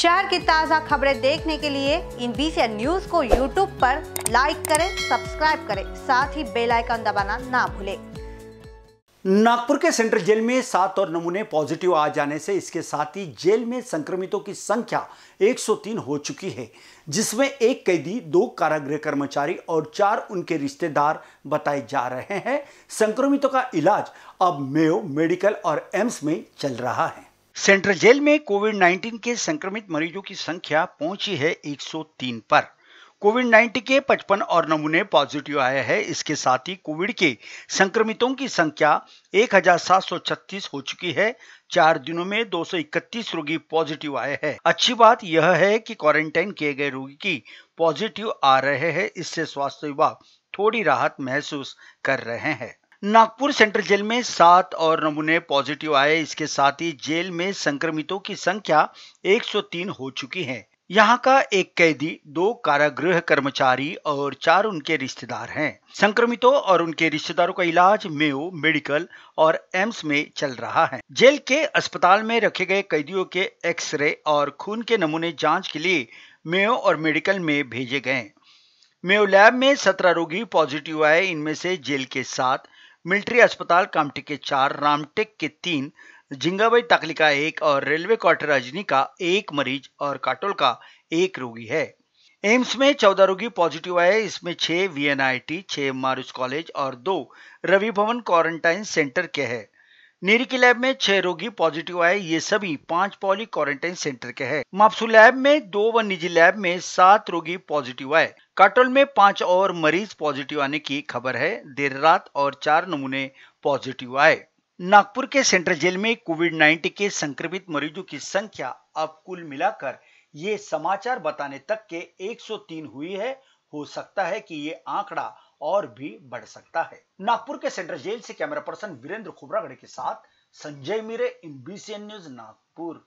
शहर की ताज़ा खबरें देखने के लिए इन बीसी न्यूज को यूट्यूब पर लाइक करें सब्सक्राइब करें साथ ही बेल आइकन दबाना ना भूलें नागपुर के सेंट्रल जेल में सात और नमूने पॉजिटिव आ जाने से इसके साथ ही जेल में संक्रमितों की संख्या 103 हो चुकी है जिसमें एक कैदी दो कारागृह कर्मचारी और चार उनके रिश्तेदार बताए जा रहे हैं संक्रमितों का इलाज अब मेयो मेडिकल और एम्स में चल रहा है सेंट्रल जेल में कोविड 19 के संक्रमित मरीजों की संख्या पहुंची है 103 पर कोविड 19 के 55 और नमूने पॉजिटिव आए हैं इसके साथ ही कोविड के संक्रमितों की संख्या 1736 हो चुकी है चार दिनों में 231 रोगी पॉजिटिव आए हैं अच्छी बात यह है कि क्वारंटाइन किए गए रोगी की पॉजिटिव आ रहे हैं इससे स्वास्थ्य विभाग थोड़ी राहत महसूस कर रहे हैं नागपुर सेंट्रल जेल में सात और नमूने पॉजिटिव आए इसके साथ ही जेल में संक्रमितों की संख्या 103 हो चुकी है यहाँ का एक कैदी दो कारागृह कर्मचारी और चार उनके रिश्तेदार हैं संक्रमितों और उनके रिश्तेदारों का इलाज मेयो मेडिकल और एम्स में चल रहा है जेल के अस्पताल में रखे गए कैदियों के एक्सरे और खून के नमूने जांच के लिए मेयो और मेडिकल में भेजे गए मेयो लैब में सत्रह रोगी पॉजिटिव आए इनमें से जेल के सात मिलिट्री अस्पताल कामटी के चार रामटेक के तीन जिंगाबाई टाकली का एक और रेलवे क्वार्टर अजनी का एक मरीज और काटोल का एक रोगी है एम्स में चौदह रोगी पॉजिटिव आए इसमें छह वीएनआईटी, छह मारूस कॉलेज और दो रवि भवन क्वारंटाइन सेंटर के हैं नेरी के लैब में छह रोगी पॉजिटिव आए ये सभी पांच पॉली क्वारंटाइन सेंटर के हैं मापसू लैब में दो व निजी लैब में सात रोगी पॉजिटिव आए काटोल में पांच और मरीज पॉजिटिव आने की खबर है देर रात और चार नमूने पॉजिटिव आए नागपुर के सेंट्रल जेल में कोविड 19 के संक्रमित मरीजों की संख्या अब कुल मिलाकर ये समाचार बताने तक के 103 हुई है हो सकता है कि ये आंकड़ा और भी बढ़ सकता है नागपुर के सेंट्रल जेल से कैमरा पर्सन वीरेंद्र खुबरागढ़ के साथ संजय मीरे इन न्यूज नागपुर